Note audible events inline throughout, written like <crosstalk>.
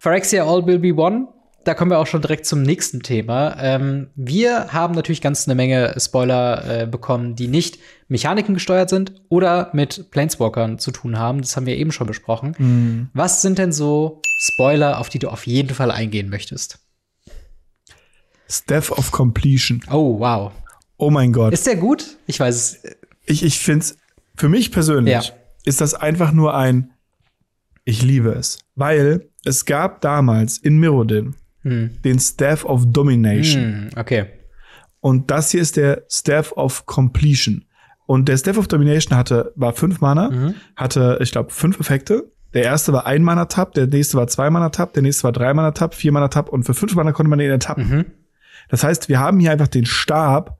Phyrexia All Will Be One. Da kommen wir auch schon direkt zum nächsten Thema. Ähm, wir haben natürlich ganz eine Menge Spoiler äh, bekommen, die nicht Mechaniken gesteuert sind oder mit Planeswalkern zu tun haben. Das haben wir eben schon besprochen. Mhm. Was sind denn so Spoiler, auf die du auf jeden Fall eingehen möchtest? Staff of Completion. Oh, wow. Oh mein Gott. Ist der gut? Ich weiß es. Ich, ich finde es, für mich persönlich ja. ist das einfach nur ein, ich liebe es. Weil es gab damals in Mirrodin hm. den Staff of Domination. Hm, okay. Und das hier ist der Staff of Completion. Und der Staff of Domination hatte, war fünf Mana, mhm. hatte, ich glaube, fünf Effekte. Der erste war ein Mana tab der nächste war zwei Mana tab der nächste war drei Mana tab vier Mana tab und für fünf Mana konnte man den ertappen. Mhm. Das heißt, wir haben hier einfach den Stab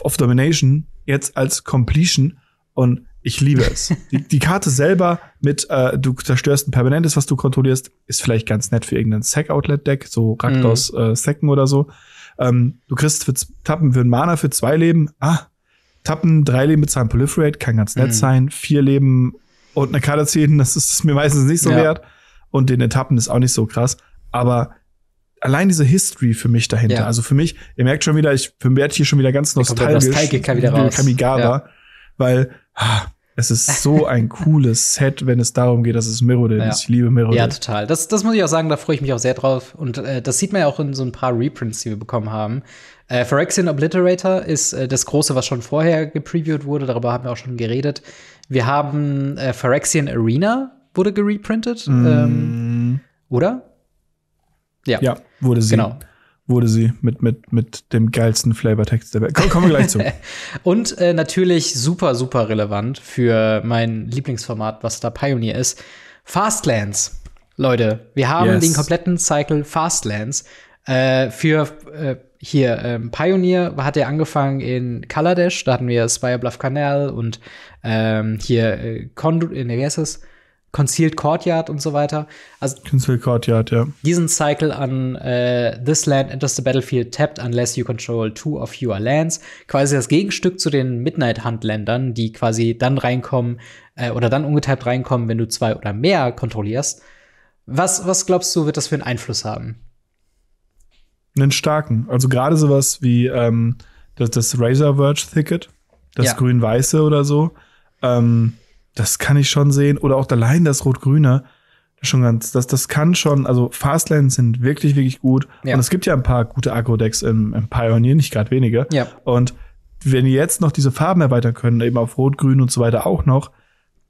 of Domination jetzt als Completion und ich liebe es. die, die, Karte selber mit, äh, du zerstörst ein permanentes, was du kontrollierst, ist vielleicht ganz nett für irgendein Sec-Outlet-Deck, so Rakdos mhm. äh, Secken oder so. Ähm, du kriegst für Tappen für einen Mana für zwei Leben. Ah, Tappen, drei Leben bezahlen Proliferate, kann ganz nett mhm. sein. Vier Leben und eine Karte ziehen, das ist mir meistens nicht so ja. wert. Und den Etappen ist auch nicht so krass. Aber allein diese History für mich dahinter. Ja. Also für mich, ihr merkt schon wieder, ich werde hier schon wieder ganz nostalgisch. Nostalgisch wieder raus. Kamigawa, ja. Weil ah, es ist so <laughs> ein cooles Set, wenn es darum geht, dass es Mirrodin ja. ist. Ich liebe Mirrodin. Ja, total. Das, das muss ich auch sagen, da freue ich mich auch sehr drauf. Und äh, das sieht man ja auch in so ein paar Reprints, die wir bekommen haben. Äh, Phyrexian Obliterator ist äh, das große, was schon vorher gepreviewt wurde. Darüber haben wir auch schon geredet. Wir haben äh, Phyrexian Arena wurde gereprintet. Mm. Ähm, oder? Ja. Ja, wurde sie. Genau wurde sie mit, mit, mit dem geilsten Flavortext der Welt. Komm, kommen wir gleich zu. <laughs> und äh, natürlich super, super relevant für mein Lieblingsformat, was da Pioneer ist, Fastlands. Leute, wir haben yes. den kompletten Cycle Fastlands. Äh, für äh, hier ähm, Pioneer hat er angefangen in Kaladesh, da hatten wir Spire Bluff Canal und ähm, hier äh, Condu in der es? Concealed Courtyard und so weiter. Also Concealed Courtyard, ja. Diesen Cycle an äh, This Land enters the battlefield tapped unless you control two of your lands. Quasi das Gegenstück zu den Midnight Hunt Ländern, die quasi dann reinkommen äh, oder dann ungetappt reinkommen, wenn du zwei oder mehr kontrollierst. Was, was glaubst du, wird das für einen Einfluss haben? Einen starken. Also gerade sowas wie ähm, das, das Razor Verge Thicket, das ja. grün-weiße oder so. Ähm, das kann ich schon sehen. Oder auch allein das Rot-Grüne, schon ganz, das, das kann schon, also Fastlanes sind wirklich, wirklich gut. Ja. Und es gibt ja ein paar gute Agro-Decks im, im, Pioneer, nicht gerade wenige. Ja. Und wenn die jetzt noch diese Farben erweitern können, eben auf Rot, Grün und so weiter auch noch,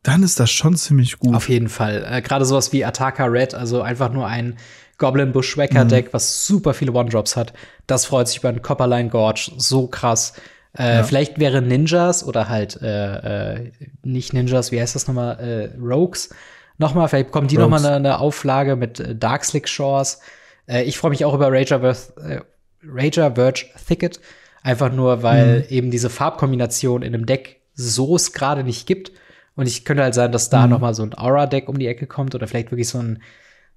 dann ist das schon ziemlich gut. Auf jeden Fall. Äh, gerade sowas wie Ataka Red, also einfach nur ein Goblin Bushwacker mhm. Deck, mhm. was super viele One-Drops hat. Das freut sich über einen Copperline Gorge so krass. Äh, ja. Vielleicht wäre Ninjas oder halt äh, äh, nicht Ninjas, wie heißt das nochmal? Äh, Rogues. Nochmal, vielleicht kommen die nochmal eine, eine Auflage mit äh, Dark Slick Shores. Äh, ich freue mich auch über Rager, Birth, äh, Rager Verge Thicket. Einfach nur, weil mhm. eben diese Farbkombination in einem Deck so es gerade nicht gibt. Und ich könnte halt sein, dass da mhm. noch so ein Aura-Deck um die Ecke kommt oder vielleicht wirklich so ein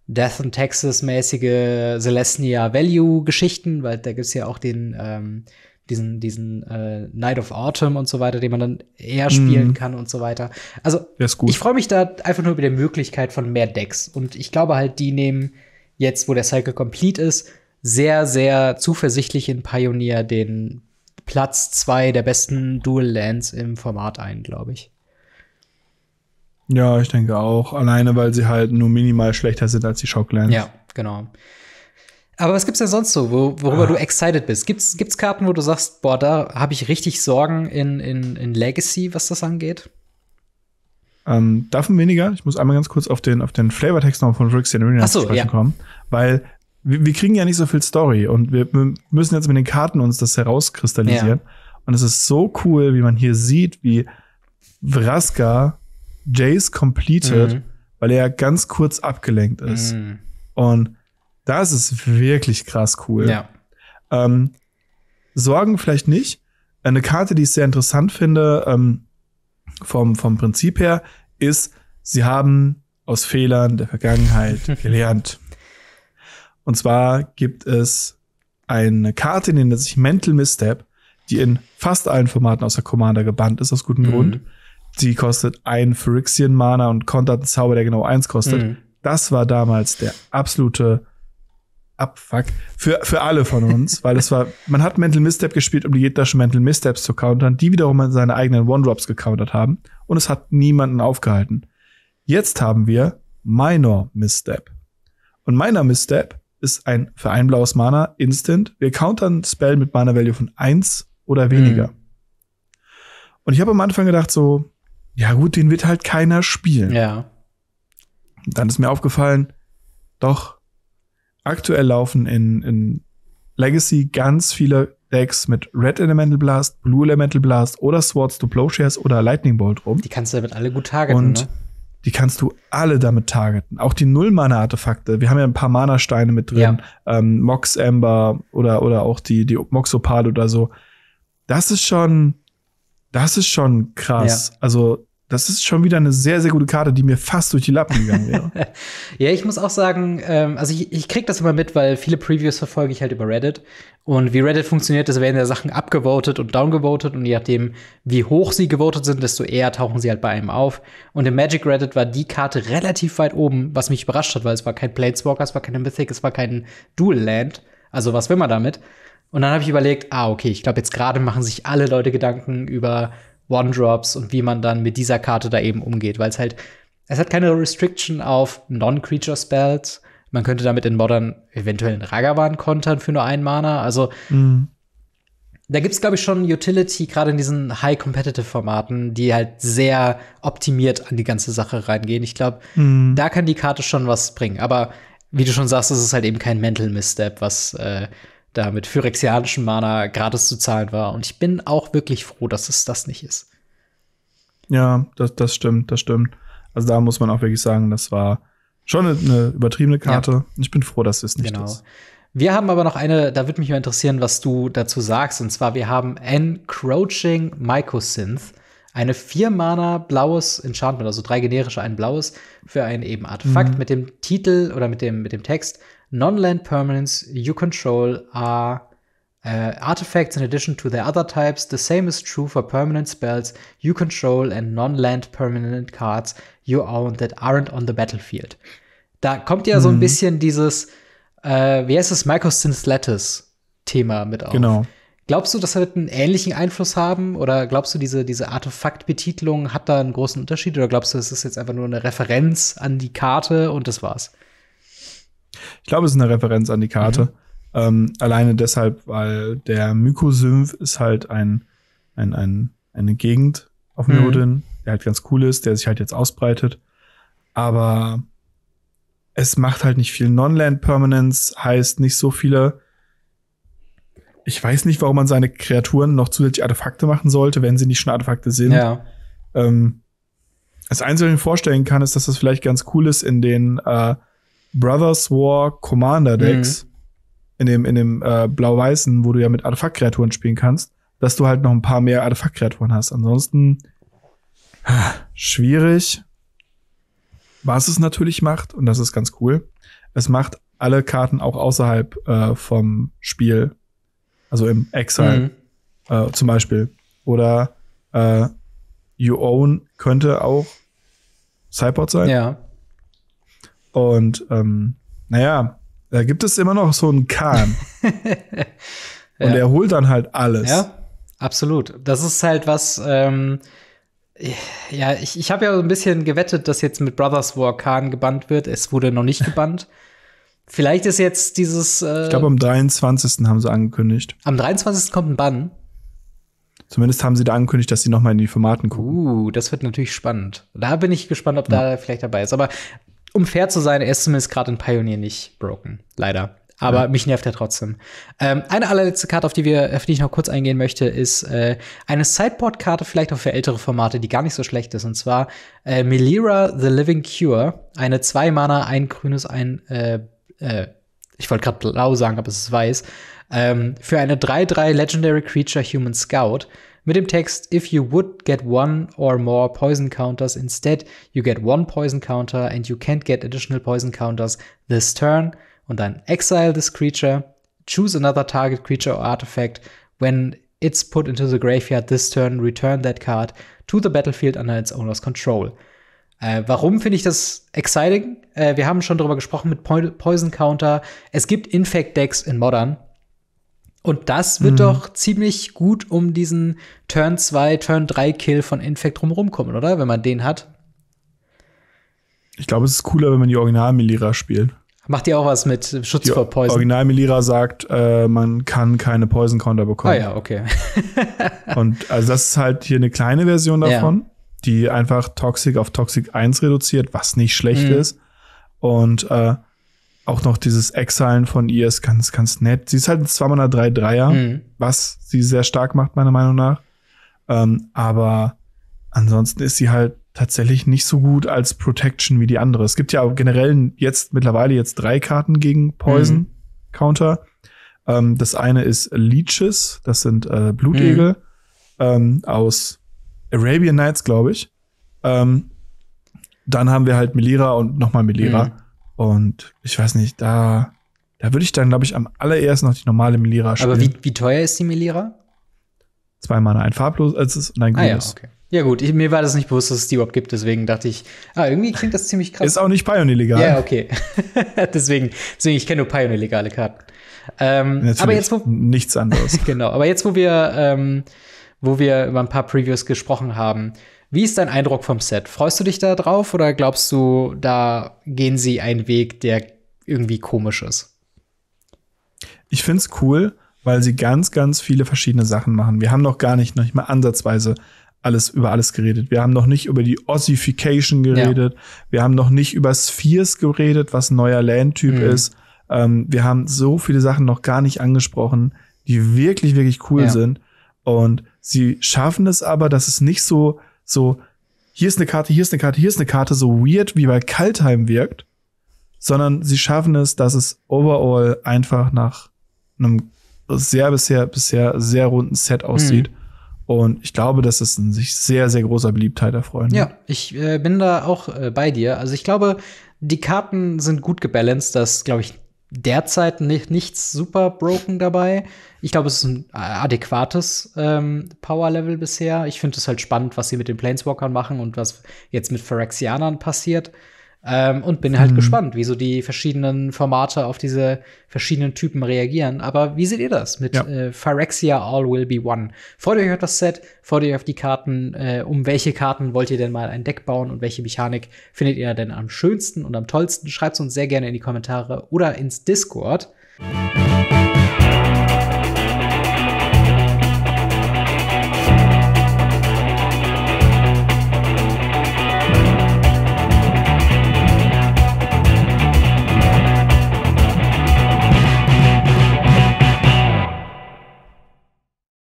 Death and Texas-mäßige Celestia Value-Geschichten, weil da gibt's ja auch den ähm, diesen, diesen äh, Night of Autumn und so weiter, den man dann eher spielen mm. kann und so weiter. Also ich freue mich da einfach nur über die Möglichkeit von mehr Decks. Und ich glaube halt, die nehmen jetzt, wo der Cycle complete ist, sehr, sehr zuversichtlich in Pioneer den Platz zwei der besten Dual Lands im Format ein, glaube ich. Ja, ich denke auch. Alleine, weil sie halt nur minimal schlechter sind als die Shocklands. Ja, genau. Aber was gibt's denn sonst so, wo, worüber ah. du excited bist? Gibt's, gibt's Karten, wo du sagst, boah, da habe ich richtig Sorgen in, in, in Legacy, was das angeht? Ähm, davon weniger. Ich muss einmal ganz kurz auf den, auf den Flavortext noch von Rixian Arena so, zu sprechen ja. kommen, weil wir, wir, kriegen ja nicht so viel Story und wir, wir, müssen jetzt mit den Karten uns das herauskristallisieren. Ja. Und es ist so cool, wie man hier sieht, wie Vraska Jace completed, mhm. weil er ganz kurz abgelenkt ist. Mhm. Und das ist wirklich krass cool. Ja. Ähm, Sorgen vielleicht nicht. Eine Karte, die ich sehr interessant finde, ähm, vom, vom Prinzip her, ist, sie haben aus Fehlern der Vergangenheit <laughs> gelernt. Und zwar gibt es eine Karte, die nennt sich Mental Misstep, die in fast allen Formaten außer Commander gebannt ist, aus gutem mhm. Grund. Die kostet ein Phyrexian Mana und kontert einen Zauber, der genau eins kostet. Mhm. Das war damals der absolute Abfuck für, für alle von uns, weil es war, man hat Mental Misstep gespielt, um die gegnerischen Mental Missteps zu countern, die wiederum seine eigenen One-Drops gecountert haben und es hat niemanden aufgehalten. Jetzt haben wir Minor Misstep. Und Minor Misstep ist ein für ein blaues Mana Instant. Wir countern Spell mit Mana Value von eins oder weniger. Mhm. Und ich habe am Anfang gedacht so, ja gut, den wird halt keiner spielen. Ja. Und dann ist mir aufgefallen, doch, aktuell laufen in, in Legacy ganz viele Decks mit Red Elemental Blast, Blue Elemental Blast oder Swords to Plowshares oder Lightning Bolt rum. Die kannst du damit alle gut targeten. Und ne? die kannst du alle damit targeten. Auch die Null-Mana-Artefakte. Wir haben ja ein paar Mana-Steine mit drin. Ja. Ähm, Mox Ember oder, oder auch die, die Mox Opal oder so. Das ist schon, das ist schon krass. Ja. Also, das ist schon wieder eine sehr, sehr gute Karte, die mir fast durch die Lappen gegangen wäre. <laughs> ja, ich muss auch sagen, ähm, also ich, ich krieg das immer mit, weil viele Previews verfolge ich halt über Reddit. Und wie Reddit funktioniert, es werden ja Sachen abgevotet und downgevotet. Und je nachdem, wie hoch sie gewotet sind, desto eher tauchen sie halt bei einem auf. Und im Magic Reddit war die Karte relativ weit oben, was mich überrascht hat, weil es war kein Planeswalker, es war kein Mythic, es war kein Dual Land. Also was will man damit? Und dann habe ich überlegt, ah, okay, ich glaube, jetzt gerade machen sich alle Leute Gedanken über One-Drops und wie man dann mit dieser Karte da eben umgeht, weil es halt, es hat keine Restriction auf Non-Creature Spells. Man könnte damit in Modern eventuell einen Ragavan kontern für nur einen Mana. Also mhm. da gibt es, glaube ich, schon Utility, gerade in diesen High-Competitive-Formaten, die halt sehr optimiert an die ganze Sache reingehen. Ich glaube, mhm. da kann die Karte schon was bringen. Aber wie du schon sagst, es ist halt eben kein Mental Misstep, was äh, da mit phyrexianischen Mana gratis zu zahlen war. Und ich bin auch wirklich froh, dass es das nicht ist. Ja, das, das stimmt, das stimmt. Also da muss man auch wirklich sagen, das war schon eine, übertriebene Karte. Ja. Ich bin froh, dass es nicht genau. ist. Wir haben aber noch eine, da würde mich mal interessieren, was du dazu sagst. Und zwar, wir haben Encroaching Mycosynth. Eine 4-Mana blaues Enchantment, also drei generische, ein blaues, für ein eben Artefakt mhm. mit dem Titel oder mit dem, mit dem Text Non-land permanents you control are uh, artifacts in addition to their other types. The same is true for permanent spells you control and non-land permanent cards you own that aren't on the battlefield. Da kommt ja mhm. so ein mhm. bisschen dieses, äh, wie heißt es, Microsyns Lattice Thema mit auf. Genau. Glaubst du, das wird einen ähnlichen Einfluss haben? Oder glaubst du, diese, diese Artefaktbetitelung hat da einen großen Unterschied? Oder glaubst du, es ist jetzt einfach nur eine Referenz an die Karte und das war's? Ich glaube, es ist eine Referenz an die Karte. Mhm. Ähm, alleine deshalb, weil der Mykosymph ist halt ein, ein, ein, eine Gegend auf Myodin, mhm. der halt ganz cool ist, der sich halt jetzt ausbreitet. Aber es macht halt nicht viel. Non-Land Permanence heißt nicht so viele. Ich weiß nicht, warum man seine Kreaturen noch zusätzlich Artefakte machen sollte, wenn sie nicht schon Artefakte sind. Ja. Ähm, das Einzige, was ich mir vorstellen kann, ist, dass das vielleicht ganz cool ist in den äh, Brothers War Commander Decks, mhm. in dem, in dem äh, blau-weißen, wo du ja mit Artefaktkreaturen spielen kannst, dass du halt noch ein paar mehr Artefaktkreaturen hast. Ansonsten schwierig. Was es natürlich macht, und das ist ganz cool, es macht alle Karten auch außerhalb äh, vom Spiel, also im Exile mhm. äh, zum Beispiel. Oder äh, You Own könnte auch Cyport sein. Ja. Und ähm, naja, da gibt es immer noch so einen Kahn. <laughs> ja. Und er holt dann halt alles. Ja, absolut. Das ist halt was, ähm, ja, ich, ich habe ja so ein bisschen gewettet, dass jetzt mit Brothers War Khan gebannt wird. Es wurde noch nicht gebannt. <laughs> Vielleicht ist jetzt dieses. Äh, ich glaube, am 23. haben sie angekündigt. Am 23. kommt ein Bann. Zumindest haben sie da angekündigt, dass sie noch mal in die Formaten gucken. Uh, das wird natürlich spannend. Da bin ich gespannt, ob ja. da vielleicht dabei ist. Aber um fair zu sein, er ist zumindest gerade in Pioneer nicht broken. Leider. Aber ja. mich nervt er trotzdem. Ähm, eine allerletzte Karte, auf die, wir, auf die ich noch kurz eingehen möchte, ist äh, eine Sideboard-Karte, vielleicht auch für ältere Formate, die gar nicht so schlecht ist. Und zwar äh, Melira the Living Cure. Eine 2-Mana, ein grünes, ein äh, äh, ich wollte gerade blau sagen, aber es ist weiß, ähm, für eine 3-3 Legendary Creature Human Scout mit dem Text If you would get one or more poison counters instead, you get one poison counter and you can't get additional poison counters this turn. Und dann exile this creature, choose another target creature or artifact. When it's put into the graveyard this turn, return that card to the battlefield under its owner's control. Äh, warum finde ich das exciting? Äh, wir haben schon darüber gesprochen mit po Poison Counter. Es gibt Infect Decks in Modern, und das wird mhm. doch ziemlich gut um diesen Turn 2, Turn 3 Kill von Infect rumkommen, oder? Wenn man den hat. Ich glaube, es ist cooler, wenn man die Original-Melira spielt. Macht ihr auch was mit Schutz die vor Poison? Original Melira sagt, äh, man kann keine Poison Counter bekommen. Ah ja, okay. <laughs> und also das ist halt hier eine kleine Version davon, ja. die einfach Toxic auf Toxic 1 reduziert, was nicht schlecht mhm. ist. Und äh, auch noch dieses Exilen von ihr ist ganz, ganz nett. Sie ist halt ein 2 3 3 er mhm. was sie sehr stark macht, meiner Meinung nach. Ähm, aber ansonsten ist sie halt tatsächlich nicht so gut als Protection wie die andere. Es gibt ja generell jetzt mittlerweile jetzt drei Karten gegen Poison mhm. Counter. Ähm, das eine ist Leeches, das sind äh, Blutegel mhm. ähm, aus Arabian Nights, glaube ich. Ähm, dann haben wir halt Melira und nochmal Melira mhm. Und ich weiß nicht, da, da würde ich dann, glaube ich, am allerersten noch die normale Melira spielen. Aber wie, wie teuer ist die Melira? Zwei Mana, ein farblos, äh, es ist und ein grünes. Ah, ja, okay. Ja, gut, ich, mir war das nicht bewusst, dass es die überhaupt gibt, deswegen dachte ich, ah, irgendwie klingt das ziemlich krass. Ist auch nicht Pioneer-legal. Ja, okay. <laughs> deswegen, deswegen, ich kenne nur Pioneer-legale Karten. Ähm, aber jetzt, wo, nichts anderes. <laughs> genau, aber jetzt, wo wir, ähm, wo wir über ein paar Previews gesprochen haben, wie ist dein Eindruck vom Set? Freust du dich da drauf oder glaubst du, da gehen sie einen Weg, der irgendwie komisch ist? Ich finde es cool, weil sie ganz, ganz viele verschiedene Sachen machen. Wir haben noch gar nicht, noch nicht mal ansatzweise alles über alles geredet. Wir haben noch nicht über die Ossification geredet. Ja. Wir haben noch nicht über Spheres geredet, was ein neuer Landtyp mhm. ist. Ähm, wir haben so viele Sachen noch gar nicht angesprochen, die wirklich, wirklich cool ja. sind. Und sie schaffen es aber, dass es nicht so so, hier ist eine Karte, hier ist eine Karte, hier ist eine Karte, so weird wie bei Kaltheim wirkt, sondern sie schaffen es, dass es overall einfach nach einem sehr bisher, bisher sehr runden Set aussieht. Mhm. Und ich glaube, das ist ein sich sehr, sehr großer Beliebtheit erfreuen. Ja, ich äh, bin da auch äh, bei dir. Also ich glaube, die Karten sind gut gebalanced, dass, glaube ich, derzeit nicht, nichts super broken dabei. Ich glaube, es ist ein äh, adäquates ähm, Power-Level bisher. Ich finde es halt spannend, was sie mit den Planeswalkern machen und was jetzt mit Phyrexianern passiert. Ähm, und bin halt hm. gespannt, wie so die verschiedenen Formate auf diese verschiedenen Typen reagieren. Aber wie seht ihr das mit ja. äh, Phyrexia All Will Be One? Freut ihr euch auf das Set? Freut ihr euch auf die Karten? Äh, um welche Karten wollt ihr denn mal ein Deck bauen und welche Mechanik findet ihr denn am schönsten und am tollsten? Schreibt es uns sehr gerne in die Kommentare oder ins Discord.